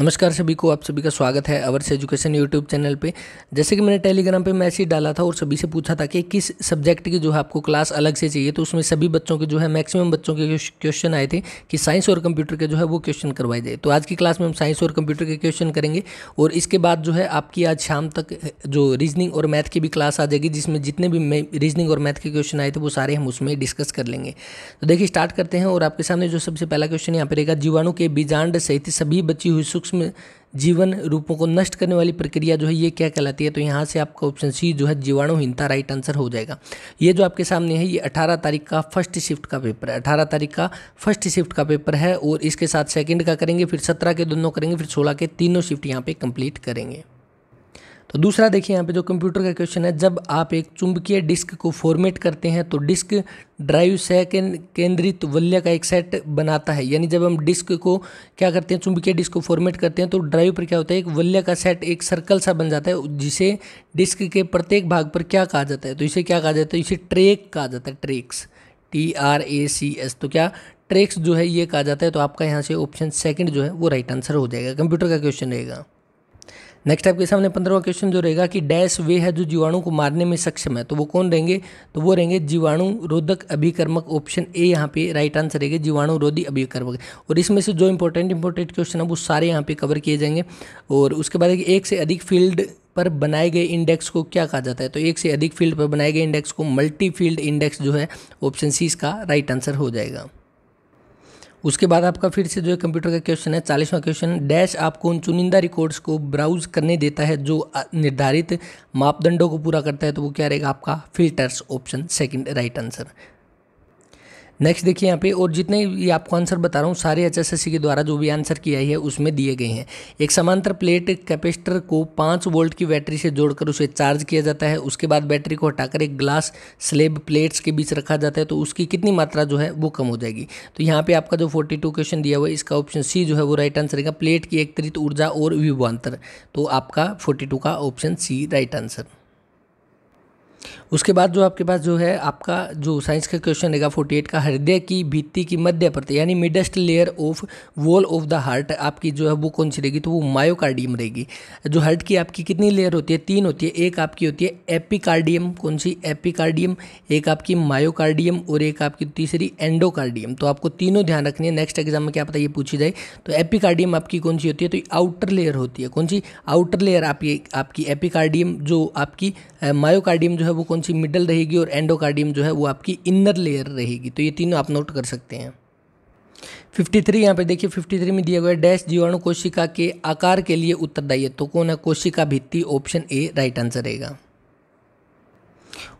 नमस्कार सभी को आप सभी का स्वागत है अवर्स एजुकेशन यूट्यूब चैनल पे जैसे कि मैंने टेलीग्राम पे मैसेज डाला था और सभी से पूछा था कि किस सब्जेक्ट की जो है आपको क्लास अलग से चाहिए तो उसमें सभी बच्चों के जो है मैक्सिमम बच्चों के क्वेश्चन आए थे कि साइंस और कंप्यूटर के जो है वो क्वेश्चन करवाए जाए तो आज की क्लास में हम साइंस और कंप्यूटर के क्वेश्चन करेंगे और इसके बाद जो है आपकी आज शाम तक जो रीजनिंग और मैथ की भी क्लास आ जाएगी जिसमें जितने भी रीजनिंग और मैथ के क्वेश्चन आए थे वो सारे हम उसमें डिस्कस कर लेंगे तो देखिए स्टार्ट करते हैं और आपके सामने जो सबसे पहला क्वेश्चन यहाँ पर रहेगा जीवाणु के बीजांड सहित सभी बची हुई सूक्ष्म जीवन रूपों को नष्ट करने वाली प्रक्रिया जो है ये क्या कहलाती है तो यहाँ से आपका ऑप्शन सी जो है जीवाणुहीनता राइट आंसर हो जाएगा ये जो आपके सामने है ये 18 तारीख का फर्स्ट शिफ्ट का पेपर है 18 तारीख का फर्स्ट शिफ्ट का पेपर है और इसके साथ सेकंड का करेंगे फिर 17 के दोनों करेंगे फिर 16 के तीनों शिफ्ट यहाँ पे कंप्लीट करेंगे तो दूसरा देखिए यहाँ पे जो कंप्यूटर का क्वेश्चन है जब आप एक चुंबकीय डिस्क को फॉर्मेट करते हैं तो डिस्क ड्राइव सह केंद्रित वल्य का एक सेट बनाता है यानी जब हम डिस्क को क्या करते हैं चुंबकीय डिस्क को फॉर्मेट करते हैं तो ड्राइव पर क्या होता है एक वल्य का सेट एक सर्कल सा बन जाता है जिसे डिस्क के प्रत्येक भाग पर क्या कहा जाता है तो इसे क्या कहा जाता है तो इसे ट्रेक कहा जाता है treks T R A C S तो क्या ट्रेक्स जो है ये कहा जाता है तो आपका यहाँ से ऑप्शन सेकंड जो है वो राइट आंसर हो जाएगा कंप्यूटर का क्वेश्चन रहेगा नेक्स्ट आपके सामने पंद्रहवा क्वेश्चन जो रहेगा कि डैश वे है जो जीवाणु को मारने में सक्षम है तो वो कौन रहेंगे तो वो रहेंगे जीवाणु रोधक अभिकर्मक ऑप्शन ए यहाँ पे राइट आंसर रहेगा जीवाणु रोधी अभिकर्मक और इसमें से जो इंपॉर्टेंट इंपॉर्टेंट क्वेश्चन है वो सारे यहाँ पे कवर किए जाएंगे और उसके बाद एक से अधिक फील्ड पर बनाए गए इंडेक्स को क्या कहा जाता है तो एक से अधिक फील्ड पर बनाए गए इंडेक्स को मल्टी फील्ड इंडेक्स जो है ऑप्शन सी इसका राइट आंसर हो जाएगा उसके बाद आपका फिर से जो है कंप्यूटर का क्वेश्चन है चालीसवां क्वेश्चन डैश आपको उन चुनिंदा रिकॉर्ड्स को ब्राउज करने देता है जो निर्धारित मापदंडों को पूरा करता है तो वो क्या रहेगा आपका filters option second right answer next देखिए यहाँ पे और जितने ये आपको आंसर बता रहा हूँ सारे एच के द्वारा जो भी आंसर किया है उसमें दिए गए हैं एक समांतर प्लेट कैपेसिटर को पाँच वोल्ट की बैटरी से जोड़कर उसे चार्ज किया जाता है उसके बाद बैटरी को हटाकर एक ग्लास स्लेब प्लेट्स के बीच रखा जाता है तो उसकी कितनी मात्रा जो है वो कम हो जाएगी तो यहाँ पर आपका जो टू क्वेश्चन दिया हुआ है इसका ऑप्शन सी जो है वो राइट आंसर रहेगा प्लेट की एकत्रित ऊर्जा और विभवान्तर तो आपका टू का ऑप्शन सी राइट आंसर उसके बाद जो आपके पास जो है आपका जो साइंस का क्वेश्चन रहेगा फोर्टी एट का हृदय की भित्ति की मध्य परत यानी midst layer of wall of the heart आपकी जो है वो कौन सी रहेगी तो वो मायोकार्डियम रहेगी जो हार्ट की आपकी कितनी लेयर होती है तीन होती है एक आपकी होती है एपिकार्डियम कौन सी एपिकार्डियम एक आपकी मायोकार्डियम और एक आपकी तीसरी एंडोकार्डियम तो आपको तीनों ध्यान रखनी है नेक्स्ट एग्जाम में क्या पता ये पूछी जाए तो एपिकार्डियम आपकी कौन सी होती है तो आउटर लेयर होती है कौन सी आउटर लेयर आपकी आपकी एपिकार्डियम जो आपकी मायोकार्डियम जो है वो कौन सी मिडल रहेगी और एंडोकार्डियम जो है वो आपकी इनर लेयर रहेगी तो ये तीनों आप नोट कर सकते हैं 53 थ्री यहाँ पर देखिए 53 में दिया गया डैश जीवाणु कोशिका के आकार के लिए उत्तरदायी है तो कौन है कोशिका भित्ति ऑप्शन ए राइट आंसर रहेगा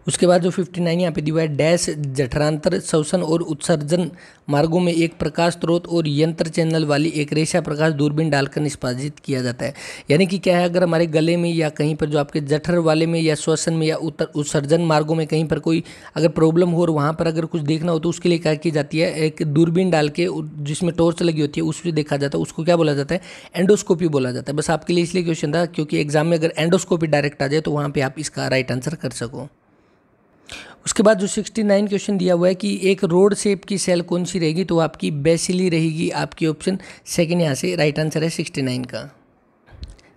उसके बाद जो 59 यहाँ पे दिया है डैश जठरांतर शवसन और उत्सर्जन मार्गों में एक प्रकाश स्रोत और यंत्र चैनल वाली एक रेशा प्रकाश दूरबीन डालकर निष्पादित किया जाता है यानी कि क्या है अगर हमारे गले में या कहीं पर जो आपके जठर वाले में या श्वसन में या उत्तर उत्सर्जन मार्गों में कहीं पर कोई अगर प्रॉब्लम हो और वहाँ पर अगर कुछ देखना हो तो उसके लिए क्या की जाती है एक दूरबीन डाल के जिसमें टॉर्च लगी होती है उसमें देखा जाता है उसको क्या बोला जाता है एंडोस्कोपी बोला जाता है बस आपके लिए इसलिए क्वेश्चन था क्योंकि एग्जाम में अगर एंडोस्कोपी डायरेक्ट आ जाए तो वहाँ पर आप इसका राइट आंसर कर सको उसके बाद जो 69 क्वेश्चन दिया हुआ है कि एक रोड सेप की सेल कौन सी रहेगी तो आपकी बेसिली रहेगी आपकी ऑप्शन सेकेंड यहाँ से राइट आंसर है 69 का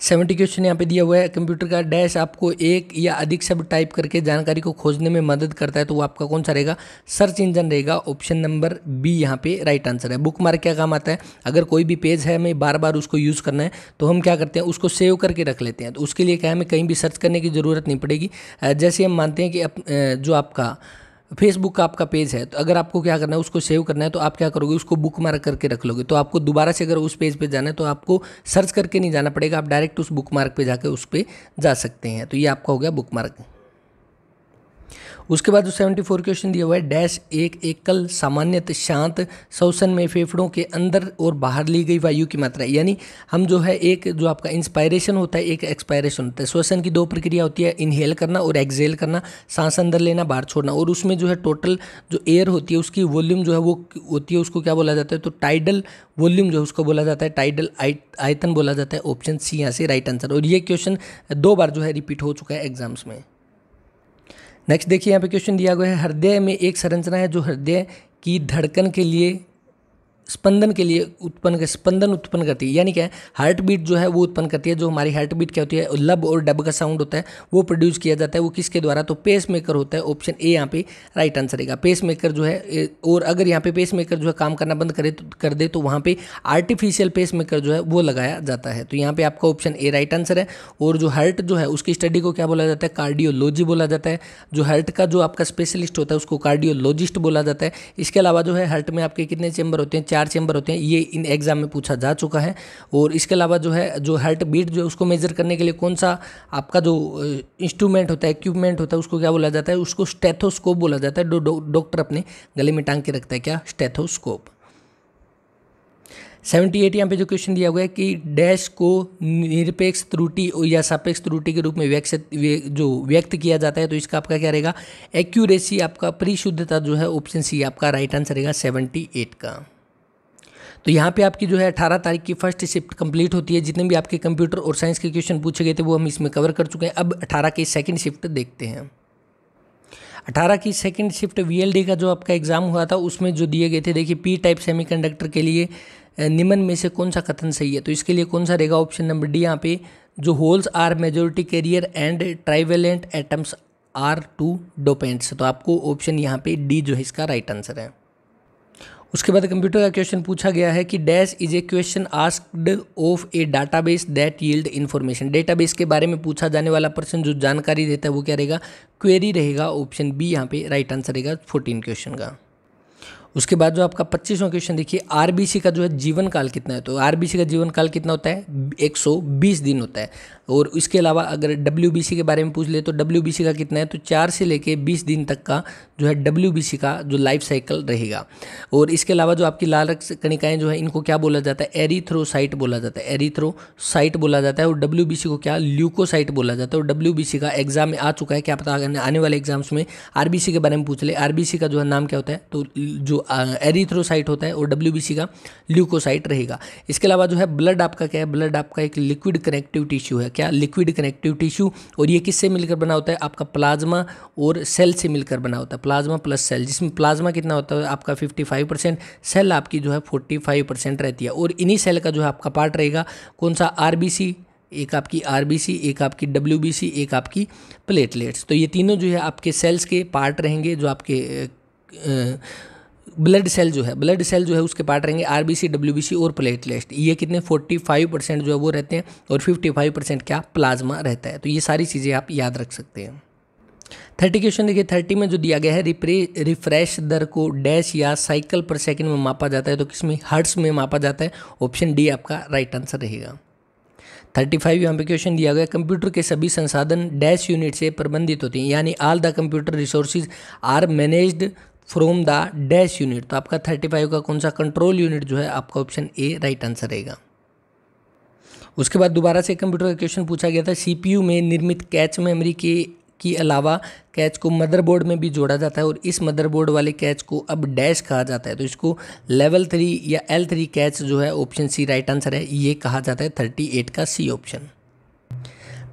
सेवेंटी क्वेश्चन यहाँ पे दिया हुआ है कंप्यूटर का डैश आपको एक या अधिक शब्द टाइप करके जानकारी को खोजने में मदद करता है तो वो आपका कौन सा रहेगा सर्च इंजन रहेगा ऑप्शन नंबर बी यहाँ पे राइट आंसर है बुक मार्क क्या काम आता है अगर कोई भी पेज है हमें बार बार उसको यूज़ करना है तो हम क्या करते हैं उसको सेव करके रख लेते हैं तो उसके लिए क्या हमें कहीं भी सर्च करने की ज़रूरत नहीं पड़ेगी जैसे हम मानते हैं कि जो आपका फेसबुक का आपका पेज है तो अगर आपको क्या करना है उसको सेव करना है तो आप क्या करोगे उसको बुक मार्क करके रख लोगे तो आपको दोबारा से अगर उस पेज पे जाना है तो आपको सर्च करके नहीं जाना पड़ेगा आप डायरेक्ट उस बुक मार्क पर जाकर उस पर जा सकते हैं तो ये आपका हो गया बुक मार्क उसके बाद जो सेवेंटी फोर क्वेश्चन दिया हुआ है डैश एक एकल सामान्यतः शांत शोषण में फेफड़ों के अंदर और बाहर ली गई वायु की मात्रा यानी हम जो है एक जो आपका इंस्पायरेशन होता है एक एक्सपायरेशन होता है श्वसन की दो प्रक्रिया होती है इनहेल करना और एक्जेल करना सांस अंदर लेना बाहर छोड़ना और उसमें जो है टोटल जो एयर होती है उसकी वॉल्यूम जो है वो होती है उसको क्या बोला जाता है तो टाइडल वॉल्यूम जो है उसको बोला जाता है टाइडल आयतन बोला जाता है ऑप्शन सी यहाँ से राइट आंसर और ये क्वेश्चन दो बार जो है रिपीट हो चुका है एग्जाम्स में नेक्स्ट देखिए यहाँ पे क्वेश्चन दिया गया है हृदय में एक संरचना है जो हृदय की धड़कन के लिए स्पंदन के लिए उत्पन्न स्पंदन उत्पन्न करती है यानी क्या है हार्ट बीट जो है वो उत्पन्न करती है जो हमारी हार्ट बीट क्या होती है लब और डब का साउंड होता है वो प्रोड्यूस किया जाता है वो किसके द्वारा तो पेस मेकर होता है ऑप्शन ए यहाँ पे राइट आंसर रहेगा पेस मेकर जो है और अगर यहाँ पे पेस मेकर जो है काम करना बंद करे तो, कर दे तो वहाँ पर आर्टिफिशियल पेस मेकर जो है वो लगाया जाता है तो यहाँ पर आपका ऑप्शन ए राइट आंसर है और जो हार्ट जो है उसकी स्टडी को क्या बोला जाता है कार्डियोलॉजी बोला जाता है जो हर्ट का जो आपका स्पेशलिस्ट होता है उसको कार्डियोलॉजिस्ट बोला जाता है इसके अलावा जो है हर्ट में आपके कितने चैम्बर होते हैं चार चैम्बर होते हैं ये इन एग्ज़ाम में पूछा जा चुका है और इसके अलावा जो है जो हार्ट बीट जो है उसको मेजर करने के लिए कौन सा आपका जो इंस्ट्रूमेंट होता है इक्विपमेंट होता है उसको क्या बोला जाता है उसको स्टेथोस्कोप बोला जाता है डॉक्टर अपने गले में टांग के रखता है क्या स्टेथोस्कोप सेवेंटी एट यहाँ पे जो क्वेश्चन दिया हुआ है कि डैश को निरपेक्ष त्रुटि या सापेक्ष त्रुटि के रूप में व्यक्त जो व्यक्त किया जाता है तो इसका आपका क्या रहेगा एक्यूरेसी आपका परिशुद्धता जो है ऑप्शन सी आपका राइट आंसर रहेगा सेवेंटी एट का तो यहाँ पे आपकी जो है अठारह तारीख की फर्स्ट शिफ्ट कंप्लीट होती है जितने भी आपके कंप्यूटर और साइंस के क्वेश्चन पूछे गए थे वो हम इसमें कवर कर चुके हैं अब अठारह की सेकेंड शिफ्ट देखते हैं अठारह की सेकेंड शिफ्ट वी का जो आपका एग्ज़ाम हुआ था उसमें जो दिए गए थे देखिए पी टाइप सेमी के लिए निम्न में से कौन सा कथन सही है तो इसके लिए कौन सा रहेगा ऑप्शन नंबर डी यहाँ पे जो holes are majority carrier and trivalent atoms are to dopants तो आपको ऑप्शन यहाँ पे डी जो है इसका राइट आंसर है उसके बाद कंप्यूटर का क्वेश्चन पूछा गया है कि dash is a question asked of a database that yield information database के बारे में पूछा जाने वाला पर्सन जो जानकारी देता है वो क्या रहेगा क्वेरी रहेगा ऑप्शन बी यहाँ पे राइट आंसर रहेगा फोर्टीन क्वेश्चन का उसके बाद जो आपका पच्चीसवां क्वेश्चन देखिए आरबीसी का जो है जीवन काल कितना है तो आरबीसी का जीवन काल कितना होता है 120 दिन होता है और इसके अलावा अगर डब्ल्यू के बारे में पूछ ले तो डब्ल्यू का कितना है तो चार से लेके बीस दिन तक का जो है डब्ल्यू का जो लाइफ साइकिल रहेगा और इसके अलावा जो आपकी लाल रक्त कणिकाएँ जो है इनको क्या बोला जाता है एरीथ्रोसाइट बोला जाता है एरीथ्रोसाइट बोला जाता है और डब्ल्यू को क्या ल्यूकोसाइट बोला जाता है और डब्ल्यू का एग्जाम में आ चुका है क्या पता अगर आने वाले एग्जाम्स में आर के बारे में पूछ ले आर का जो है नाम क्या होता है तो जो एरीथ्रोसाइट होता है और डब्ल्यू का ल्यूकोसाइट रहेगा इसके अलावा जो है ब्लड आपका क्या है ब्लड आपका एक लिक्विड कनेक्टिव टिश्यू है क्या लिक्विड कनेक्टिव टिश्यू और ये किससे मिलकर बना होता है आपका प्लाज्मा और सेल से मिलकर बना होता है प्लाज्मा प्लस सेल जिसमें प्लाज्मा कितना होता है आपका फिफ्टी फाइव परसेंट सेल आपकी जो है फोर्टी फाइव परसेंट रहती है और इन्हीं सेल का जो है आपका पार्ट रहेगा कौन सा आर बी सी एक आपकी आर एक आपकी डब्ल्यू एक आपकी प्लेटलेट्स तो ये तीनों जो है आपके सेल्स के पार्ट रहेंगे जो आपके आ, आ, ब्लड सेल जो है ब्लड सेल जो है उसके पार्ट रहेंगे R B C W B C और प्लेटलेट ये कितने फोर्टी फाइव परसेंट जो है वो रहते हैं और फिफ्टी फाइव परसेंट क्या प्लाज्मा रहता है तो ये सारी चीज़ें आप याद रख सकते हैं थर्टी क्वेश्चन देखिए थर्टी में जो दिया गया है रिप्रे रिफ्रेश दर को डैश या साइकिल पर सेकंड में मापा जाता है तो किसमें हर्ट्स में मापा जाता है ऑप्शन डी आपका राइट आंसर रहेगा थर्टी फाइव यहाँ पे क्वेश्चन दिया गया कंप्यूटर के सभी संसाधन डैश यूनिट से प्रबंधित होते हैं यानी all the computer resources are managed from the dash unit तो आपका थर्टी फाइव का कौन सा कंट्रोल यूनिट जो है आपका ऑप्शन ए राइट आंसर रहेगा उसके बाद दोबारा से कंप्यूटर का क्वेश्चन पूछा गया था सीपीयू में निर्मित कैच मेमोरी के की अलावा कैच को मदरबोर्ड में भी जोड़ा जाता है और इस मदरबोर्ड वाले कैच को अब डैश कहा जाता है तो इसको लेवल थ्री या एल थ्री कैच जो है ऑप्शन सी राइट आंसर है ये कहा जाता है थर्टी एट का सी ऑप्शन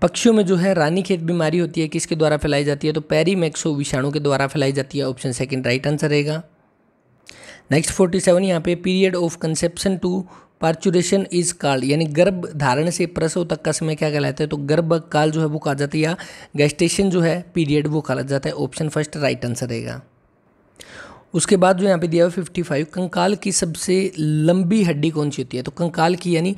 पक्षियों में जो है रानी खेत बीमारी होती है किसके द्वारा फैलाई जाती है तो पैरीमैक्सो विषाणु के द्वारा फैलाई जाती है ऑप्शन सेकंड राइट आंसर रहेगा नेक्स्ट फोर्टी सेवन यहाँ पे period of conception to parturition is called यानी गर्भ धारण से प्रसव तक का समय क्या कहलाता है तो गर्भ काल जो है वो कहा जाता है या गेस्टेशन जो है पीरियड वो कहा जाता है ऑप्शन फर्स्ट राइट आंसर रहेगा उसके बाद जो यहाँ पे दिया हुआ फिफ्टी फाइव कंकाल की सबसे लंबी हड्डी कौन सी होती है तो कंकाल की यानी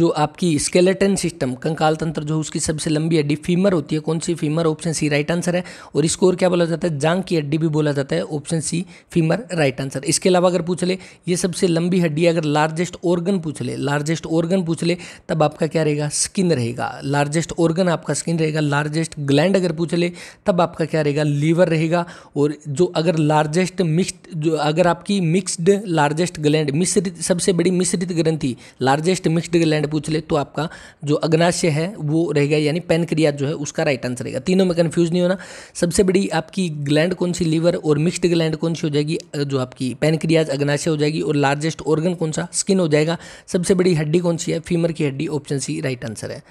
जो आपकी स्केलेटन सिस्टम कंकाल तंत्र जो उसकी सबसे लंबी हड्डी फीमर होती है कौन सी femur option C right answer है और इसको और क्या बोला जाता है जांग की हड्डी भी बोला जाता है option C femur right answer इसके अलावा अगर पूछ ले ये सबसे लंबी हड्डी अगर लार्जेस्ट ऑर्गन पूछ ले लार्जेस्ट ऑर्गन पूछ ले तब आपका क्या रहेगा स्किन रहेगा लार्जेस्ट ऑर्गन आपका स्किन रहेगा लार्जेस्ट ग्लैंड अगर पूछ ले तब आपका क्या रहेगा लीवर रहेगा और जो अगर लार्जेस्ट मिक्स जो अगर आपकी मिक्स्ड लार्जेस्ट ग्लैंड मिश्रित सबसे बड़ी मिश्रित ग्रंथि लार्जेस्ट मिक्स्ड ग्लैंड पूछ ले तो आपका जो अग्नाशय है वो रहेगा यानी पेनक्रिया जो है उसका राइट आंसर रहेगा तीनों में कन्फ्यूज नहीं होना सबसे बड़ी आपकी ग्लैंड कौन सी लीवर और मिक्स्ड ग्लैंड कौन सी हो जाएगी जो आपकी पेनक्रियाज अग्नाशय हो जाएगी और लार्जेस्ट ऑर्गन कौन सा स्किन हो जाएगा सबसे बड़ी हड्डी कौन सी है फीमर की हड्डी ऑप्शन सी राइट आंसर है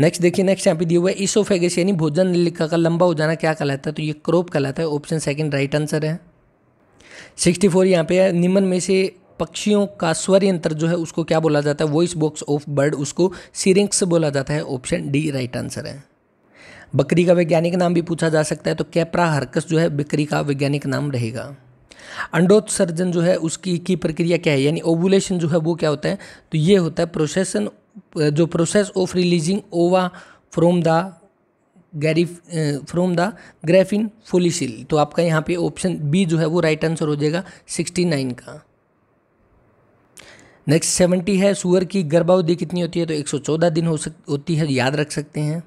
नेक्स्ट देखिए नेक्स्ट यहाँ पे दिया हुआ है इसोफेगस यानी भोजन लिखा का लंबा हो जाना क्या कहलाता है तो ये क्रोप कहलाता है ऑप्शन सेकंड राइट आंसर है सिक्सटी फोर यहाँ पे है निम्न में से पक्षियों का स्वर यंत्र जो है उसको क्या बोला जाता है वॉइस बॉक्स ऑफ बर्ड उसको सीरिंक्स बोला जाता है ऑप्शन डी राइट आंसर है बकरी का वैज्ञानिक नाम भी पूछा जा सकता है तो कैपरा हरकस जो है बकरी का वैज्ञानिक नाम रहेगा अंडोत्सर्जन जो है उसकी की प्रक्रिया क्या है यानी ओवुलेशन जो है वो क्या होता है तो ये होता है प्रोसेसन जो process of releasing ova from the ovary from the Graafian follicle तो आपका यहाँ पे ऑप्शन बी जो है वो राइट आंसर हो जाएगा सिक्सटी नाइन का नेक्स्ट सेवेंटी है सुअर की गर्भावधि कितनी होती है तो एक सौ चौदह दिन हो सक होती है याद रख सकते हैं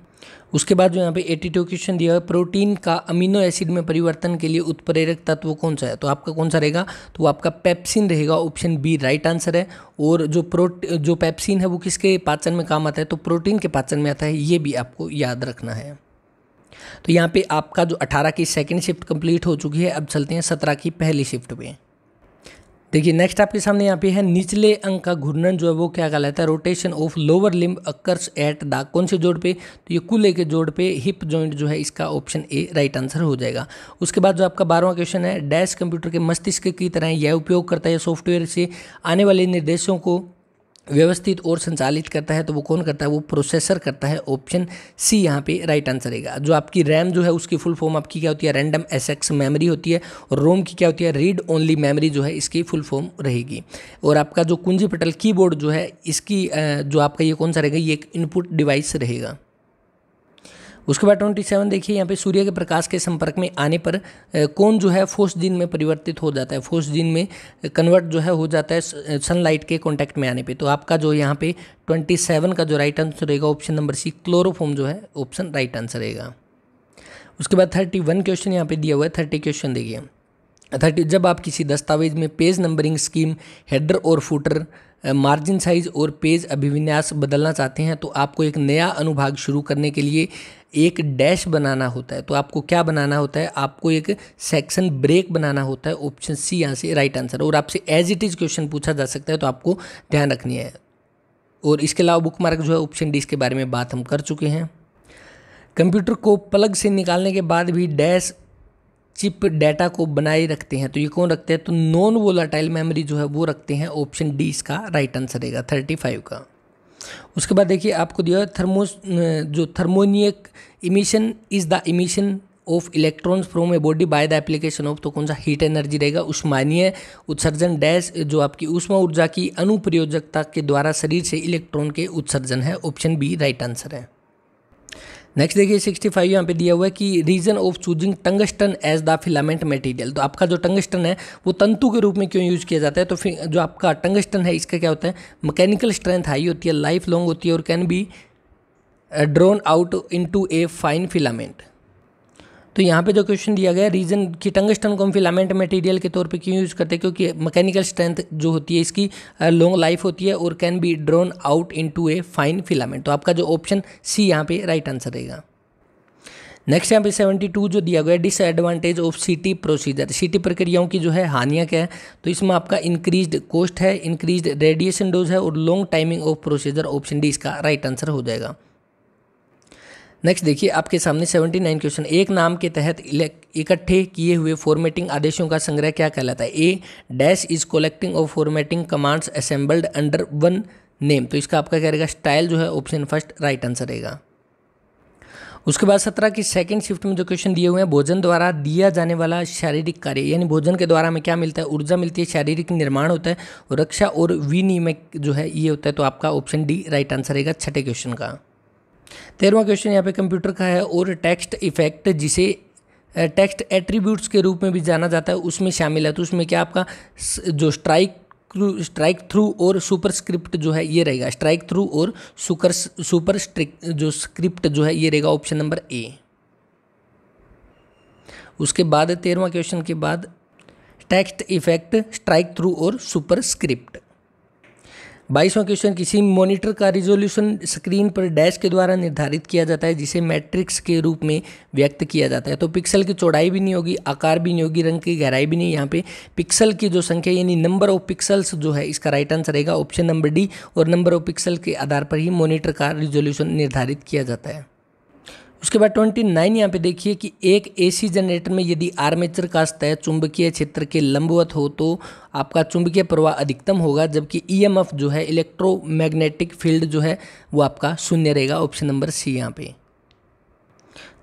उसके बाद जो यहाँ पे 82 क्वेश्चन दिया है प्रोटीन का अमीनो एसिड में परिवर्तन के लिए उत्प्रेरक तत्व कौन सा है तो आपका कौन सा रहेगा तो आपका पेप्सिन रहेगा ऑप्शन बी राइट आंसर है और जो प्रोट जो पेप्सिन है वो किसके पाचन में काम आता है तो प्रोटीन के पाचन में आता है ये भी आपको याद रखना है तो यहाँ पे आपका जो 18 की सेकंड शिफ्ट कंप्लीट हो चुकी है अब चलते हैं 17 की पहली शिफ्ट में देखिए नेक्स्ट आपके सामने यहाँ पे है निचले अंक का घूर्णन जो है वो क्या कहलाता है rotation of lower limb occurs at the कौन से जोड़ पे तो ये कूले के जोड़ पे हिप जॉइंट जो है इसका ऑप्शन ए राइट आंसर हो जाएगा उसके बाद जो आपका बारहवा क्वेश्चन है डैश कंप्यूटर के मस्तिष्क की तरह यह उपयोग करता है सॉफ्टवेयर से आने वाले निर्देशों को व्यवस्थित और संचालित करता है तो वो कौन करता है वो प्रोसेसर करता है ऑप्शन सी यहाँ पे राइट आंसर रहेगा जो आपकी रैम जो है उसकी फुल फॉर्म आपकी क्या होती है रैंडम एक्स मेमोरी होती है और रोम की क्या होती है रीड ओनली मेमोरी जो है इसकी फुल फॉर्म रहेगी और आपका जो कुंजी पटल कीबोर्ड जो है इसकी जो आपका ये कौन सा रहेगा ये एक इनपुट डिवाइस रहेगा उसके बाद ट्वेंटी सेवन देखिए यहाँ पे सूर्य के प्रकाश के संपर्क में आने पर कौन जो है दिन में परिवर्तित हो जाता है दिन में कन्वर्ट जो है हो जाता है सनलाइट के कॉन्टैक्ट में आने पे तो आपका जो यहाँ पे ट्वेंटी सेवन का जो राइट आंसर रहेगा ऑप्शन नंबर सी क्लोरोफॉम जो है ऑप्शन राइट आंसर रहेगा उसके बाद थर्टी वन क्वेश्चन यहाँ पे दिया हुआ है थर्टी क्वेश्चन देखिए थर्टी जब आप किसी दस्तावेज में पेज नंबरिंग स्कीम हेडर और फूटर मार्जिन साइज और पेज अभिविन्यास बदलना चाहते हैं तो आपको एक नया अनुभाग शुरू करने के लिए एक डैश बनाना होता है तो आपको क्या बनाना होता है आपको एक सेक्शन ब्रेक बनाना होता है ऑप्शन सी यहाँ से राइट आंसर और आपसे एज इट इज़ क्वेश्चन पूछा जा सकता है तो आपको ध्यान रखनी है और इसके अलावा बुक मार्क जो है ऑप्शन डी इसके बारे में बात हम कर चुके हैं कंप्यूटर को प्लग से निकालने के बाद भी डैश चिप डाटा को बनाए रखते हैं तो ये कौन रखते हैं तो नॉन वोलाटाइल मेमोरी जो है वो रखते हैं ऑप्शन डी इसका राइट आंसर रहेगा थर्टी फाइव का उसके बाद देखिए आपको दिया है थर्मो जो thermionic emission is the emission of electrons from a body by the application of तो कौन सा हीट एनर्जी रहेगा उष्मानीय उत्सर्जन डैश जो आपकी उष्मा ऊर्जा की अनुप्रयोजकता के द्वारा शरीर से इलेक्ट्रॉन के उत्सर्जन है ऑप्शन बी राइट आंसर है नेक्स्ट देखिए 65 यहाँ पे दिया हुआ है कि reason of choosing tungsten as the filament material तो आपका जो टंगस्टन है वो तंतु के रूप में क्यों यूज़ किया जाता है तो फिर जो आपका टंगस्टन है इसका क्या होता है मैकेनिकल स्ट्रेंथ हाई होती है लाइफ लॉन्ग होती है और can be drawn out into a fine filament तो यहाँ पे जो क्वेश्चन दिया गया रीजन कि टंगस्टन को हम फिलामेंट मटेरियल के तौर पे क्यों यूज़ करते हैं क्योंकि मैकेनिकल स्ट्रेंथ जो होती है इसकी लॉन्ग लाइफ होती है और can be drawn out into a fine filament तो आपका जो ऑप्शन सी यहाँ पे राइट आंसर रहेगा नेक्स्ट यहाँ पे सेवेंटी टू जो दिया गया है डिसएडवांटेज ऑफ सीटी प्रोसीजर सीटी प्रक्रियाओं की जो है हानियाँ क्या है तो इसमें आपका इंक्रीज कॉस्ट है इंक्रीज रेडिएशन डोज है और long timing of procedure option D इसका राइट आंसर हो जाएगा नेक्स्ट देखिए आपके सामने 79 क्वेश्चन एक नाम के तहत इकट्ठे किए हुए फॉर्मेटिंग आदेशों का संग्रह क्या कहलाता है A dash is collecting of formatting commands assembled under one name तो इसका आपका क्या रहेगा स्टाइल जो है ऑप्शन फर्स्ट राइट आंसर रहेगा उसके बाद सत्रह की सेकंड शिफ्ट में जो क्वेश्चन दिए हुए हैं भोजन द्वारा दिया जाने वाला शारीरिक कार्य यानी भोजन के द्वारा हमें क्या मिलता है ऊर्जा मिलती है शारीरिक निर्माण होता है रक्षा और विनिमय जो है ये होता है तो आपका ऑप्शन डी राइट आंसर रहेगा छठे क्वेश्चन का तेरहवा क्वेश्चन यहाँ पे कंप्यूटर का है और टेक्स्ट इफेक्ट जिसे टेक्स्ट एट्रीब्यूट्स के रूप में भी जाना जाता है उसमें शामिल है तो उसमें क्या आपका जो स्ट्राइक स्ट्राइक थ्रू और सुपर स्क्रिप्ट जो है ये रहेगा स्ट्राइक थ्रू और सुकर सुपर स्ट्रिक जो स्क्रिप्ट जो है ये रहेगा ऑप्शन नंबर ए उसके बाद तेरहवा क्वेश्चन के बाद टेक्स्ट इफेक्ट स्ट्राइक थ्रू और सुपर स्क्रिप्ट बाईसवां क्वेश्चन किसी मॉनिटर का रिजोल्यूशन स्क्रीन पर डैश के द्वारा निर्धारित किया जाता है जिसे मैट्रिक्स के रूप में व्यक्त किया जाता है तो पिक्सल की चौड़ाई भी नहीं होगी आकार भी नहीं होगी रंग की गहराई भी नहीं यहाँ पे पिक्सल की जो संख्या यानी नंबर ऑफ पिक्सल्स जो है इसका राइट आंसर रहेगा ऑप्शन नंबर डी और नंबर ऑफ पिक्सल के आधार पर ही मोनिटर का रिजोल्यूशन निर्धारित किया जाता है उसके बाद ट्वेंटी नाइन यहाँ पे देखिए कि एक एसी जनरेटर में यदि आर्मेचर का स्तर चुंबकीय क्षेत्र के लंबवत हो तो आपका चुंबकीय प्रवाह अधिकतम होगा जबकि ईएमएफ e जो है इलेक्ट्रोमैग्नेटिक फील्ड जो है वो आपका शून्य रहेगा ऑप्शन नंबर सी यहाँ पे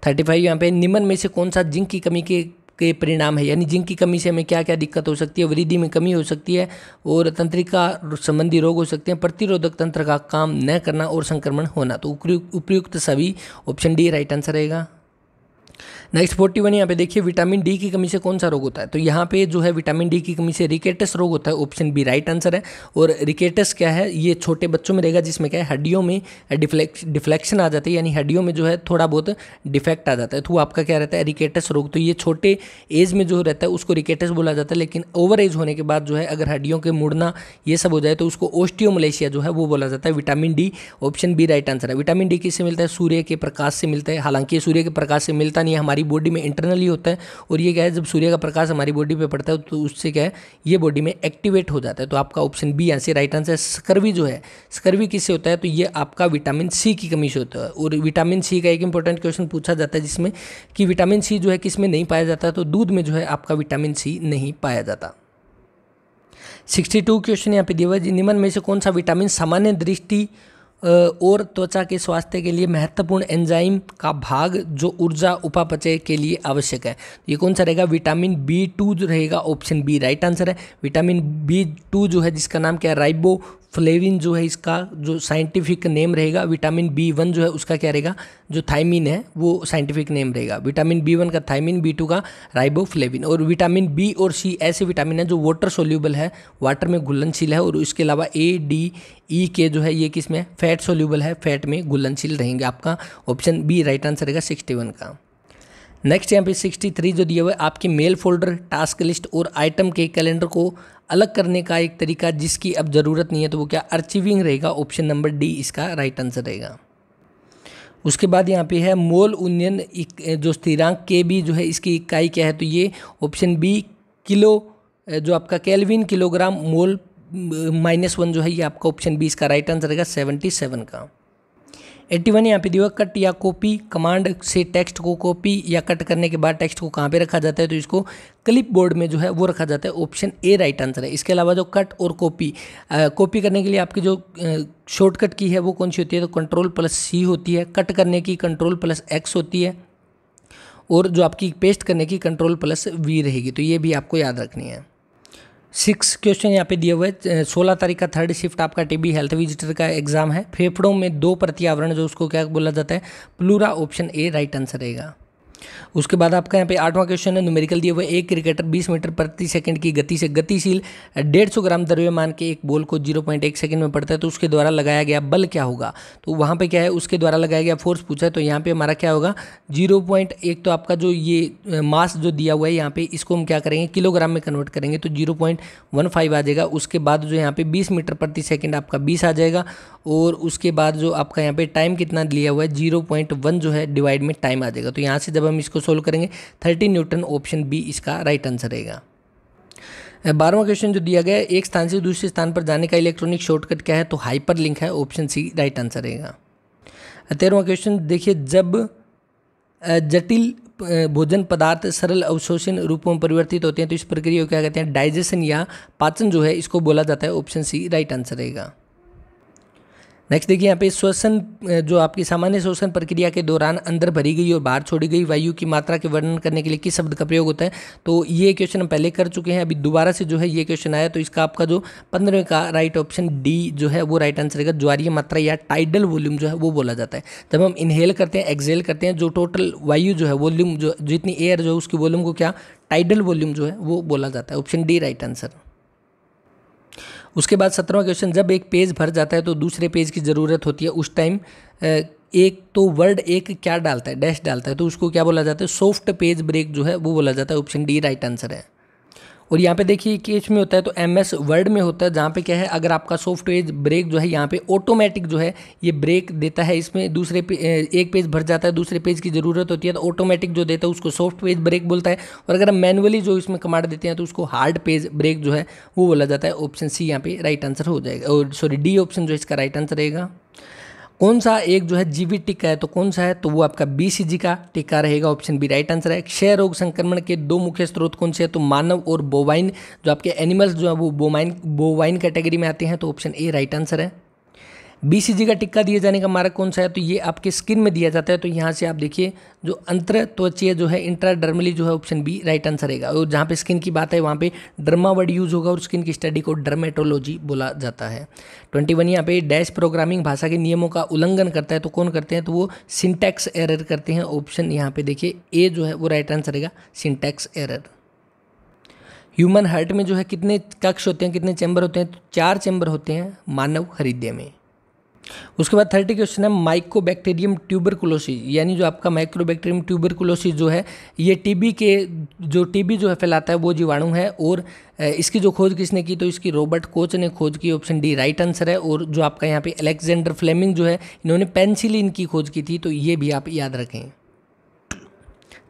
थर्टी फाइव यहाँ पे निम्न में से कौन सा जिंक की कमी के के परिणाम है यानी जिंक की कमी से हमें क्या क्या दिक्कत हो सकती है वृद्धि में कमी हो सकती है और तंत्रिका संबंधी रोग हो सकते हैं प्रतिरोधक तंत्र का काम न करना और संक्रमण होना तो उपयुक्त सभी ऑप्शन डी राइट आंसर रहेगा नेक्स्ट फोर्टी वन यहाँ पे देखिए विटामिन डी की कमी से कौन सा रोग होता है तो यहाँ पे जो है विटामिन डी की कमी से रिकेटस रोग होता है ऑप्शन बी राइट आंसर है और रिकेटस क्या है ये छोटे बच्चों में रहेगा जिसमें क्या है हड्डियों में डिफ्लेक्शन आ जाती है यानी हड्डियों में जो है थोड़ा बहुत डिफेक्ट आ जाता है तो आपका क्या रहता है रिकेटस रोग तो ये छोटे एज में जो रहता है उसको रिकेटस बोला जाता है लेकिन ओवर एज होने के बाद जो है अगर हड्डियों के मुड़ना ये सब हो जाए तो उसको ओस्टियोमलेशिया जो है वो बोला जाता है vitamin D option B right answer है विटामिन डी किससे मिलता है सूर्य के प्रकाश से मिलता है हालांकि सूर्य के प्रकाश से मिलता नहीं है हमारी हमारी बॉडी में इंटरनली होता है और ये क्या है जब सूर्य का प्रकाश हमारी बॉडी पे पड़ता है तो उससे क्या है ये बॉडी में एक्टिवेट हो जाता है तो आपका ऑप्शन बी यहाँ से राइट आंसर स्कर्वी जो है स्कर्वी किससे होता है तो ये आपका विटामिन सी की कमी से होता है और विटामिन सी का एक इंपॉर्टेंट क्वेश्चन पूछा जाता है जिसमें कि विटामिन सी जो है किसमें नहीं पाया जाता तो दूध में जो है आपका विटामिन सी नहीं पाया जाता 62 क्वेश्चन यहाँ पे दिया हुआ है निम्न में से कौन सा विटामिन सामान्य दृष्टि और त्वचा के स्वास्थ्य के लिए महत्वपूर्ण एंजाइम का भाग जो ऊर्जा उपापचय के लिए आवश्यक है ये कौन सा रहेगा विटामिन बी टू जो रहेगा ऑप्शन बी राइट आंसर है विटामिन बी टू जो है जिसका नाम क्या है राइबो फ्लेविन जो है इसका जो साइंटिफिक नेम रहेगा विटामिन बी वन जो है उसका क्या रहेगा जो थाइमिन है वो साइंटिफिक नेम रहेगा विटामिन बी वन का थाइमिन बी टू का राइबोफ्लेविन और विटामिन बी और सी ऐसे विटामिन है जो वाटर सोल्यूबल है वाटर में घुलनशील है और इसके अलावा ए डी ई के जो है ये किस में फैट सोल्यूबल है फैट में घुलनशील रहेंगे आपका ऑप्शन बी राइट आंसर रहेगा सिक्सटी वन का नेक्स्ट यहाँ पे 63 जो दिया हुआ है आपके मेल फोल्डर टास्क लिस्ट और आइटम के कैलेंडर को अलग करने का एक तरीका जिसकी अब ज़रूरत नहीं है तो वो क्या अर्चिविंग रहेगा ऑप्शन नंबर डी इसका राइट आंसर रहेगा उसके बाद यहाँ पे है मोल उन्नयन जो स्थिरांक के बी जो है इसकी इकाई क्या है तो ये ऑप्शन बी किलो जो आपका kelvin kilogram mole minus one जो है ये आपका ऑप्शन बी इसका राइट आंसर रहेगा सेवेंटी सेवन का एट्टी वन यहाँ पे दिया कट या कॉपी कमांड से टेक्स्ट को कॉपी या कट करने के बाद टेक्स्ट को कहाँ पे रखा जाता है तो इसको क्लिप बोर्ड में जो है वो रखा जाता है ऑप्शन ए राइट आंसर है इसके अलावा जो कट और कॉपी कॉपी करने के लिए आपकी जो शॉर्टकट की है वो कौन सी होती है तो कंट्रोल प्लस सी होती है कट करने की कंट्रोल प्लस एक्स होती है और जो आपकी पेस्ट करने की कंट्रोल प्लस वी रहेगी तो ये भी आपको याद रखनी है सिक्स क्वेश्चन यहाँ पे दिए हुए सोलह तारीख का थर्ड शिफ्ट आपका टीबी हेल्थ विजिटर का एग्जाम है फेफड़ों में दो प्रत्यावरण जो उसको क्या बोला जाता है pleura option A right answer रहेगा उसके बाद आपका यहाँ पे आठवां क्वेश्चन है न्यूमेरिकल दिए हुआ एक क्रिकेटर 20 मीटर प्रति सेकंड की गति से गतिशील 150 ग्राम द्रव्यमान के एक बॉल को 0.1 सेकंड में पड़ता है तो उसके द्वारा लगाया गया बल क्या होगा तो वहाँ पे क्या है उसके द्वारा लगाया गया फोर्स पूछा है तो यहाँ पर हमारा क्या होगा जीरो तो आपका जो ये मास जो दिया हुआ है यहाँ पर इसको हम क्या करेंगे किलोग्राम में कन्वर्ट करेंगे तो जीरो आ जाएगा उसके बाद जो यहाँ पर बीस मीटर प्रति सेकेंड आपका बीस आ जाएगा और उसके बाद जो आपका यहाँ पर टाइम कितना लिया हुआ है जीरो जो है डिवाइड में टाइम आ जाएगा तो यहाँ से जब हम हम इसको सोल्व करेंगे थर्टी न्यूटन ऑप्शन बी इसका राइट आंसर रहेगा बारहवा क्वेश्चन जो दिया गया एक स्थान से दूसरे स्थान पर जाने का इलेक्ट्रॉनिक शॉर्टकट क्या है तो हाइपर लिंक है ऑप्शन सी राइट आंसर रहेगा तेरहवा क्वेश्चन देखिए जब जटिल भोजन पदार्थ सरल अवशोषण रूपों में परिवर्तित होते हैं तो इस प्रक्रिया को क्या कहते हैं डाइजेशन या पाचन जो है इसको बोला जाता है ऑप्शन सी राइट आंसर रहेगा नेक्स्ट देखिए यहाँ पे श्वसन जो आपकी सामान्य श्वसन प्रक्रिया के दौरान अंदर भरी गई और बाहर छोड़ी गई वायु की मात्रा के वर्णन करने के लिए किस शब्द का प्रयोग होता है तो ये क्वेश्चन हम पहले कर चुके हैं अभी दोबारा से जो है ये क्वेश्चन आया तो इसका आपका जो पंद्रहवें का राइट ऑप्शन डी जो है वो राइट आंसर रहेगा ज्वारीय मात्रा या टाइडल वॉल्यूम जो है वो बोला जाता है जब हम इनहेल करते हैं एक्सेल करते हैं जो टोटल वायु जो है वॉल्यूम जो जितनी एयर जो है उसकी वॉल्यूम को क्या टाइडल वॉल्यूम जो है वो बोला जाता है ऑप्शन डी राइट आंसर उसके बाद सत्रहवा क्वेश्चन जब एक पेज भर जाता है तो दूसरे पेज की ज़रूरत होती है उस टाइम एक तो वर्ड एक क्या डालता है डैश डालता है तो उसको क्या बोला जाता है सॉफ्ट पेज ब्रेक जो है वो बोला जाता है ऑप्शन डी राइट आंसर है और यहाँ पे देखिए के में होता है तो एम एस वर्ड में होता है जहाँ पे क्या है अगर आपका सॉफ्टवेयर ब्रेक जो है यहाँ पे ऑटोमेटिक जो है ये ब्रेक देता है इसमें दूसरे पे, एक पेज भर जाता है दूसरे पेज की ज़रूरत होती है तो ऑटोमेटिक जो देता है उसको सॉफ्ट पेज ब्रेक बोलता है और अगर हम मैनुअली जो इसमें कमांड देते हैं तो उसको हार्ड पेज ब्रेक जो है वो बोला जाता है ऑप्शन सी यहाँ पर राइट आंसर हो जाएगा और सॉरी डी ऑप्शन जो इसका राइट आंसर रहेगा कौन सा एक जो है जीवित टीका है तो कौन सा है तो वो आपका बीसीजी का टीका रहेगा ऑप्शन बी राइट आंसर है क्षय रोग संक्रमण के दो मुख्य स्रोत कौन से हैं तो मानव और बोवाइन जो आपके एनिमल्स जो है वो बोमाइन बोवाइन कैटेगरी में आते हैं तो ऑप्शन ए राइट आंसर है बीसीजी का टिक्का दिए जाने का मार्ग कौन सा है तो ये आपके स्किन में दिया जाता है तो यहाँ से आप देखिए जो अंतर त्वचीय जो है इंट्राडर्मली जो है ऑप्शन बी राइट आंसर रहेगा और जहाँ पे स्किन की बात है वहाँ पे ड्रमा वर्ड यूज़ होगा और स्किन की स्टडी को डर्मेटोलॉजी बोला जाता है ट्वेंटी वन यहाँ पे डैश प्रोग्रामिंग भाषा के नियमों का उल्लंघन करता है तो कौन करते हैं तो वो सिंटैक्स एरर करते हैं ऑप्शन यहाँ पे देखिए ए जो है वो राइट आंसर रहेगा सिंटैक्स एरर ह्यूमन हार्ट में जो है कितने कक्ष होते हैं कितने चैम्बर होते हैं तो चार चैम्बर होते हैं मानव हृदय में उसके बाद थर्टी क्वेश्चन है माइकोबैक्टेरियम ट्यूबरकुलोसिस यानी जो आपका माइक्रोबैक्टेरियम ट्यूबरकुलोसिस जो है ये टीबी के जो टीबी जो है फैलाता है वो जीवाणु है और इसकी जो खोज किसने की तो इसकी रॉबर्ट कोच ने खोज की ऑप्शन डी राइट आंसर है और जो आपका यहाँ पे अलेक्जेंडर फ्लेमिंग जो है इन्होंने पेंसिलिन की खोज की थी तो ये भी आप याद रखें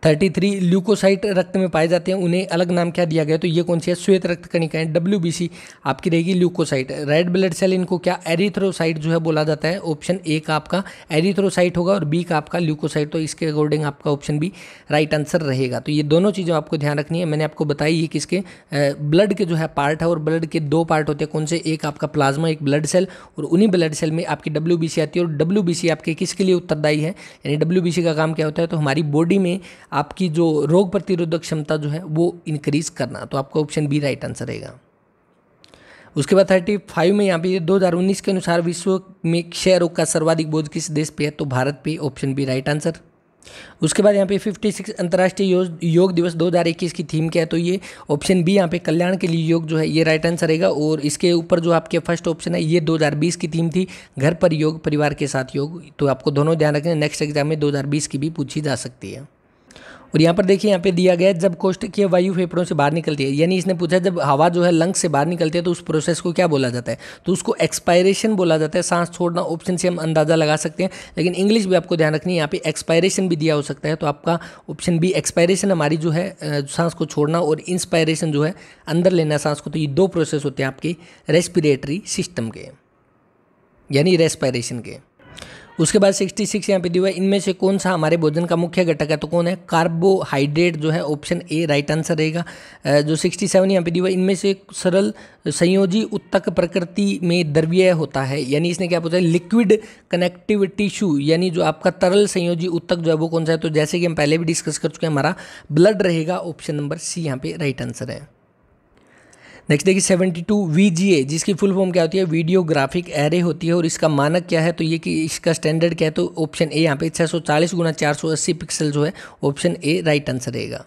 थर्टी थ्री ल्यूकोसाइट रक्त में पाए जाते हैं उन्हें अलग नाम क्या दिया गया तो ये कौन सी है श्वेत रक्त कणिकाएं डब्ल्यू बी सी आपकी रहेगी ल्यूकोसाइट रेड ब्लड सेल इनको क्या एरिथ्रोसाइट जो है बोला जाता है ऑप्शन ए का आपका एरिथ्रोसाइट होगा और बी का आपका ल्यूकोसाइट तो इसके अकॉर्डिंग आपका ऑप्शन बी राइट आंसर रहेगा तो ये दोनों चीज़ें आपको ध्यान रखनी है मैंने आपको बताई ये किसके ब्लड के जो है पार्ट है और ब्लड के दो पार्ट होते हैं कौन से एक आपका प्लाज्मा एक ब्लड सेल और उन्हीं ब्लड सेल में आपकी डब्ल्यू आती है और डब्ल्यू आपके किसके लिए उत्तरदायी है यानी डब्ल्यू का काम क्या होता है तो हमारी बॉडी में आपकी जो रोग प्रतिरोधक क्षमता जो है वो इंक्रीज करना तो आपका ऑप्शन बी राइट आंसर रहेगा उसके बाद थर्टी फाइव में यहाँ पे दो हज़ार उन्नीस के अनुसार विश्व में क्षय रोग का सर्वाधिक बोझ किस देश पे है तो भारत पे ऑप्शन बी राइट आंसर उसके बाद यहाँ पे 56 अंतर्राष्ट्रीय योग योग दिवस 2021 की थीम क्या है तो ये ऑप्शन बी यहाँ पे कल्याण के लिए योग जो है ये राइट आंसर रहेगा और इसके ऊपर जो आपके फर्स्ट ऑप्शन है ये 2020 की थीम थी घर पर योग परिवार के साथ योग तो आपको दोनों ध्यान रखना नेक्स्ट एग्जाम में 2020 की भी पूछी जा सकती है और यहाँ पर देखिए यहाँ पे दिया गया है जब की वायु फेफड़ों से बाहर निकलती है यानी इसने पूछा जब हवा जो है लंग्स से बाहर निकलती है तो उस प्रोसेस को क्या बोला जाता है तो उसको एक्सपायरेशन बोला जाता है सांस छोड़ना ऑप्शन से हम अंदाजा लगा सकते हैं लेकिन इंग्लिश भी आपको ध्यान रखनी है यहाँ पर एक्सपायरेशन भी दिया हो सकता है तो आपका ऑप्शन बी एक्सपायरेशन हमारी जो है सांस को छोड़ना और इंस्पायरेशन जो है अंदर लेना सांस को तो ये दो प्रोसेस होते हैं आपके रेस्पिरेटरी सिस्टम के यानी रेस्पायरेशन के उसके बाद 66 सिक्स यहाँ पे दिया हुआ है इनमें से कौन सा हमारे भोजन का मुख्य घटक है तो कौन है कार्बोहाइड्रेट जो है ऑप्शन ए राइट आंसर रहेगा जो 67 सेवन यहाँ पे दिया हुआ इनमें से सरल संयोजी उत्तक प्रकृति में द्रव्य होता है यानी इसने क्या पूछा है लिक्विड कनेक्टिव टिश्यू यानी जो आपका तरल संयोजी उत्तक जो है वो कौन सा है तो जैसे कि हम पहले भी डिस्कस कर चुके हैं हमारा ब्लड रहेगा ऑप्शन नंबर सी यहाँ पे राइट आंसर है नेक्स्ट देखिए seventy two V G A जिसकी फुल फॉर्म क्या होती है वीडियोग्राफिक एरे होती है और इसका मानक क्या है तो ये कि इसका स्टैंडर्ड क्या है तो ऑप्शन ए यहाँ पे छः सौ चालीस गुना चार सौ अस्सी पिक्सल जो है ऑप्शन ए राइट आंसर रहेगा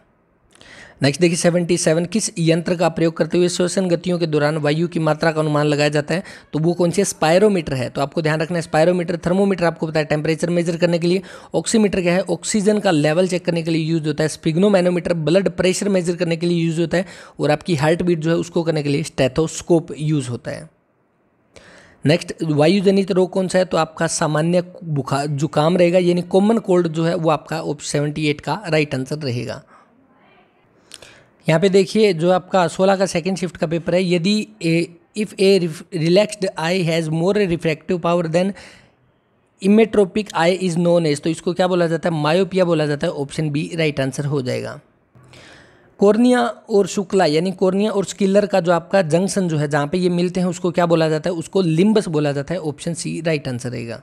नेक्स्ट देखिए सेवेंटी सेवन किस यंत्र का प्रयोग करते हुए श्वसन गतियों के दौरान वायु की मात्रा का अनुमान लगाया जाता है तो वो कौन सी स्पायरोमीटर है तो आपको ध्यान रखना है स्पायरोमीटर थर्मोमीटर आपको बताया टेम्परेचर मेजर करने के लिए ऑक्सीमीटर क्या है ऑक्सीजन का लेवल चेक करने के लिए यूज होता है स्पिग्नोमैनोमीटर ब्लड प्रेशर मेजर करने के लिए यूज होता है और आपकी हार्ट बीट जो है उसको करने के लिए स्टेथोस्कोप यूज होता है नेक्स्ट वायुजनित रोग कौन सा है तो आपका सामान्य बुखार जुकाम रहेगा यानी कॉमन कोल्ड जो है वो आपका सेवेंटी एट का राइट आंसर रहेगा यहाँ पे देखिए जो आपका सोलह का सेकेंड शिफ्ट का पेपर है यदि a if a relaxed eye has more refractive power then emmetropic eye is known as तो इसको क्या बोला जाता है मायोपिया बोला जाता है ऑप्शन बी राइट आंसर हो जाएगा कोर्निया और शुक्ला यानी कोर्निया और स्किलर का जो आपका जंक्शन जो है जहाँ पे ये मिलते हैं उसको क्या बोला जाता है उसको लिम्बस बोला जाता है ऑप्शन सी राइट आंसर रहेगा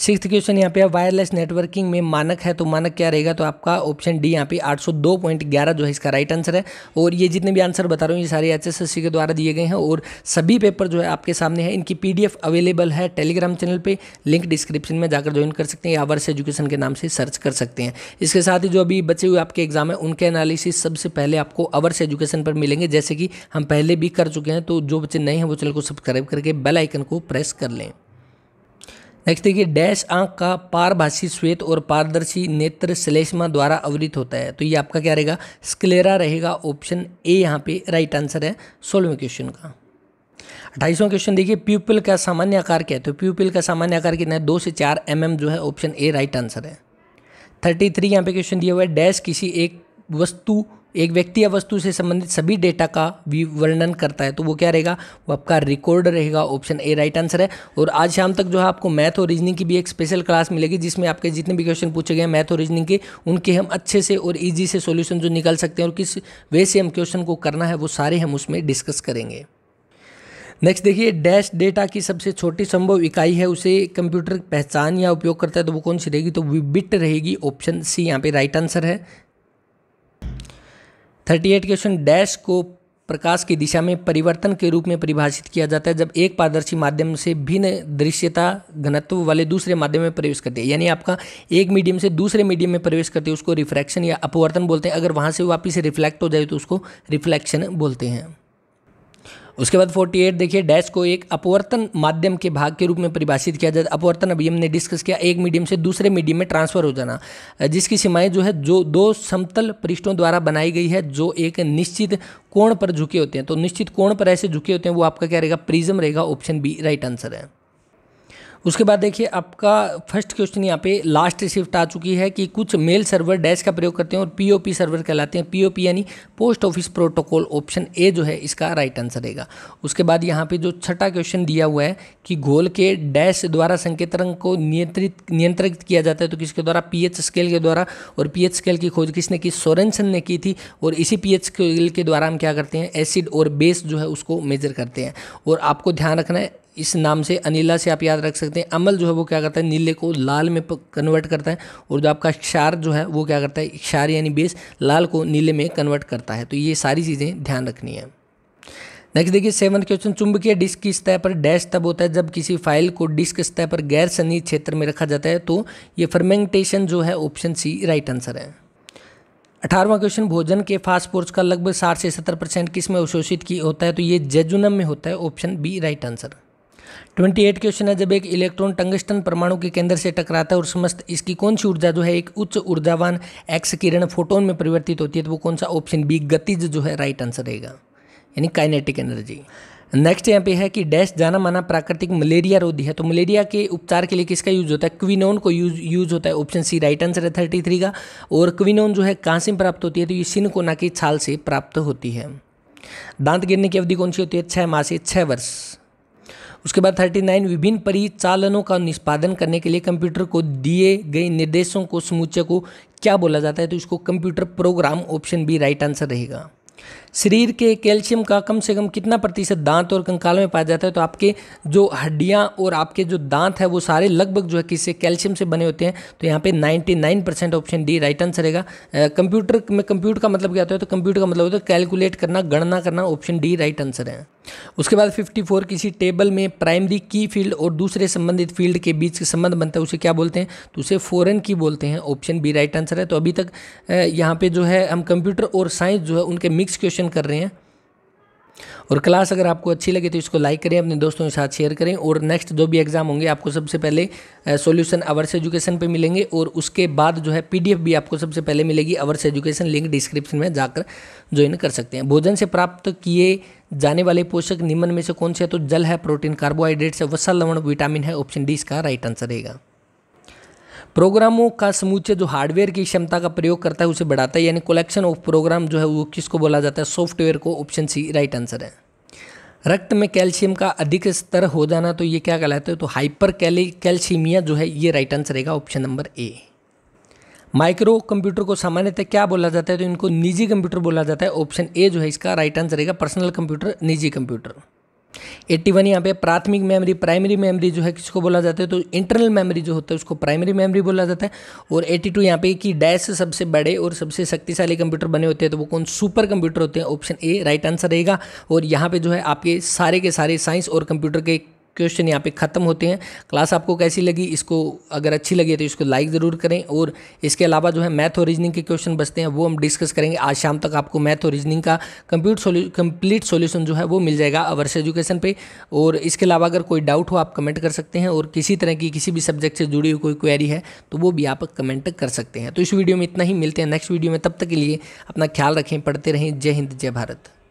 सिक्स क्वेश्चन यहाँ पे है वायरलेस नेटवर्किंग में मानक है तो मानक क्या रहेगा तो आपका ऑप्शन डी यहाँ पे 802.11 जो है इसका राइट आंसर है और ये जितने भी आंसर बता रहा हूँ ये सारे एच के द्वारा दिए गए हैं और सभी पेपर जो है आपके सामने है इनकी पी अवेलेबल है टेलीग्राम चैनल पर लिंक डिस्क्रिप्शन में जाकर ज्वाइन कर सकते हैं या वर्ष एजुकेशन के नाम से सर्च कर सकते हैं इसके साथ ही जो अभी बचे हुए आपके एग्जाम है उनके एनालिसिस सबसे पहले आपको अवर्स एजुकेशन पर मिलेंगे जैसे कि हम पहले भी कर चुके हैं तो जो बच्चे नए हैं वो चैनल को सब्सक्राइब करके बेल आइकन को प्रेस कर लें नेक्स्ट देखिए डैश आंख का पारभाषी श्वेत और पारदर्शी नेत्र श्लेषमा द्वारा अवरित होता है तो ये आपका क्या रहेगा स्क्लेरा रहेगा ऑप्शन ए यहाँ पे राइट आंसर है सोलहवें क्वेश्चन का अट्ठाईसवां क्वेश्चन देखिए प्यूपिल का सामान्य आकार क्या है तो प्यूपिल का सामान्य आकार कितना है दो से चार एम mm जो है ऑप्शन ए राइट आंसर है थर्टी थ्री यहाँ पे क्वेश्चन दिया हुआ है डैश किसी एक वस्तु एक व्यक्ति या वस्तु से संबंधित सभी डेटा का विवर्णन करता है तो वो क्या रहेगा वो आपका रिकॉर्ड रहेगा ऑप्शन ए राइट आंसर है और आज शाम तक जो है आपको मैथ और रीजनिंग की भी एक स्पेशल क्लास मिलेगी जिसमें आपके जितने भी क्वेश्चन पूछे गए मैथ और रीजनिंग के उनके हम अच्छे से और ईजी से सोल्यूशन जो निकाल सकते हैं और किस वे से हम क्वेश्चन को करना है वो सारे हम उसमें डिस्कस करेंगे नेक्स्ट देखिए डैश डेटा की सबसे छोटी संभव इकाई है उसे कंप्यूटर पहचान या उपयोग करता है तो वो कौन सी रहेगी तो बिट रहेगी ऑप्शन सी यहाँ पे राइट आंसर है थर्टी एट क्वेश्चन डैश को प्रकाश की दिशा में परिवर्तन के रूप में परिभाषित किया जाता है जब एक पारदर्शी माध्यम से भिन्न दृश्यता घनत्व वाले दूसरे माध्यम में प्रवेश करते हैं यानी आपका एक मीडियम से दूसरे मीडियम में प्रवेश करते हैं उसको रिफ्रैक्शन या अपवर्तन बोलते हैं अगर वहाँ से वापिस रिफ्लेक्ट हो जाए तो उसको रिफ्लेक्शन बोलते हैं उसके बाद 48 देखिए डैश को एक अपवर्तन माध्यम के भाग के रूप में परिभाषित किया जाता है अपवर्तन अभी हमने डिस्कस किया एक मीडियम से दूसरे मीडियम में ट्रांसफर हो जाना जिसकी सीमाएं जो है जो दो समतल पृष्ठों द्वारा बनाई गई है जो एक निश्चित कोण पर झुके होते हैं तो निश्चित कोण पर ऐसे झुके होते हैं वो आपका क्या रहेगा प्रिज्म रहेगा ऑप्शन बी राइट आंसर है उसके बाद देखिए आपका फर्स्ट क्वेश्चन यहाँ पे लास्ट शिफ्ट आ चुकी है कि कुछ मेल सर्वर डैश का प्रयोग करते हैं और पीओपी सर्वर कहलाते हैं पीओपी यानी post office protocol option A जो है इसका राइट आंसर रहेगा उसके बाद यहाँ पे जो छठा क्वेश्चन दिया हुआ है कि गोल के डैश द्वारा संकेत रंग को नियंत्रित नियंत्रित किया जाता है तो किसके द्वारा पी स्केल के द्वारा और पी स्केल की खोज किसने की सोरेंसन ने की थी और इसी पी स्केल के द्वारा हम क्या करते हैं एसिड और बेस जो है उसको मेजर करते हैं और आपको ध्यान रखना है इस नाम से अनिला से आप याद रख सकते हैं अमल जो है वो क्या करता है नीले को लाल में कन्वर्ट करता है और जो आपका क्षार जो है वो क्या करता है क्षार यानी बेस लाल को नीले में कन्वर्ट करता है तो ये सारी चीज़ें ध्यान रखनी है नेक्स्ट देखिए सेवंथ क्वेश्चन चुंबकीय डिस्क की स्तर पर डैश तब होता है जब किसी फाइल को डिस्क स्तर पर गैर सनी क्षेत्र में रखा जाता है तो ये फर्मेंटेशन जो है ऑप्शन सी राइट आंसर है अठारवा क्वेश्चन भोजन के फास्टफोर्स का लगभग साठ से सत्तर परसेंट किस में अवशोषित की होता है तो ये जेजुनम में होता है option B right answer twenty eight question है जब एक इलेक्ट्रॉन टंगस्टन परमाणु के केंद्र से टकराता है और समस्त इसकी कौन सी ऊर्जा जो है एक उच्च ऊर्जावान एक्स किरण फोटोन में परिवर्तित होती है तो वो कौन सा ऑप्शन बी गतिज जो है राइट आंसर रहेगा यानी काइनेटिक एनर्जी नेक्स्ट यहाँ पे है कि डैश जाना माना प्राकृतिक मलेरिया रोधी है तो मलेरिया के उपचार के लिए किसका यूज होता है क्विनोन को यूज यूज होता है ऑप्शन सी राइट आंसर है थर्टी थ्री का और क्विनोन जो है कहाँ से प्राप्त होती है तो ये सिनकोना की छाल से प्राप्त होती है दांत गिरने की अवधि कौन सी होती है छः माह से छः वर्ष उसके बाद थर्टी नाइन विभिन्न परिचालनों का निष्पादन करने के लिए कंप्यूटर को दिए गए निर्देशों को समूचे को क्या बोला जाता है तो इसको computer program option B right answer रहेगा शरीर के कैल्शियम का कम से कम कितना प्रतिशत दांत और कंकाल में पाया जाता है तो आपके जो हड्डियां और आपके जो दांत है वो सारे लगभग जो है किससे कैल्शियम से बने होते हैं तो यहाँ पे 99 percent option D right answer रहेगा कंप्यूटर में कंप्यूटर का मतलब क्या होता है तो कंप्यूटर का मतलब होता है कैलकुलेट करना गणना करना ऑप्शन डी राइट आंसर है उसके बाद 54 किसी टेबल में प्राइमरी की फील्ड और दूसरे संबंधित फील्ड के बीच के संबंध बनता है उसे क्या बोलते हैं तो उसे फॉरन की बोलते हैं ऑप्शन बी राइट आंसर है तो अभी तक यहाँ पे जो है हम कंप्यूटर और साइंस जो है उनके मिक्स क्वेश्चन कर रहे हैं और क्लास अगर आपको अच्छी लगे तो इसको लाइक करें अपने दोस्तों के साथ शेयर करें और नेक्स्ट जो भी एग्ज़ाम होंगे आपको सबसे पहले सॉल्यूशन अवर्स एजुकेशन पे मिलेंगे और उसके बाद जो है पीडीएफ भी आपको सबसे पहले मिलेगी अवर्स एजुकेशन लिंक डिस्क्रिप्शन में जाकर ज्वाइन कर सकते हैं भोजन से प्राप्त किए जाने वाले पोषक निम्न में से कौन से है तो जल है प्रोटीन कार्बोहाइड्रेट्स है वसा लवण विटामिन है ऑप्शन डी इसका राइट आंसर रहेगा प्रोग्रामों का समूचे जो हार्डवेयर की क्षमता का प्रयोग करता है उसे बढ़ाता है यानी कलेक्शन ऑफ प्रोग्राम जो है वो किसको बोला जाता है सॉफ्टवेयर को ऑप्शन सी राइट आंसर है रक्त में कैल्शियम का अधिक स्तर हो जाना तो ये क्या कहलाता है तो हाइपर कैल्शियमिया जो है ये राइट आंसर रहेगा option number A micro computer को सामान्यतः क्या बोला जाता है तो इनको निजी कंप्यूटर बोला जाता है ऑप्शन ए जो है इसका राइट आंसर रहेगा पर्सनल कंप्यूटर निजी कंप्यूटर एट्टी वन यहाँ पे प्राथमिक मेमोरी प्राइमरी मेमोरी जो है किसको बोला जाता है तो इंटरनल मेमोरी जो होता है उसको प्राइमरी मेमोरी बोला जाता है और एट्टी टू यहाँ पे कि डैश सबसे बड़े और सबसे शक्तिशाली कंप्यूटर बने होते हैं तो वो कौन सुपर कंप्यूटर होते हैं ऑप्शन ए राइट आंसर रहेगा और यहाँ पे जो है आपके सारे के सारे साइंस और कंप्यूटर के क्वेश्चन यहाँ पे ख़त्म होते हैं क्लास आपको कैसी लगी इसको अगर अच्छी लगी तो इसको लाइक ज़रूर करें और इसके अलावा जो है मैथ और रीजनिंग के क्वेश्चन बचते हैं वो हम डिस्कस करेंगे आज शाम तक आपको मैथ और रीजनिंग का कंप्यूट सोल्यू कंप्लीट सोल्यूशन जो है वो मिल जाएगा अवर्स एजुकेशन पर और इसके अलावा अगर कोई डाउट हो आप कमेंट कर सकते हैं और किसी तरह की किसी भी सब्जेक्ट से जुड़ी हुई कोई क्वेरी है तो वो भी आप कमेंट कर सकते हैं तो इस वीडियो में इतना ही मिलते हैं नेक्स्ट वीडियो में तब तक के लिए अपना ख्याल रखें पढ़ते रहें जय हिंद जय भारत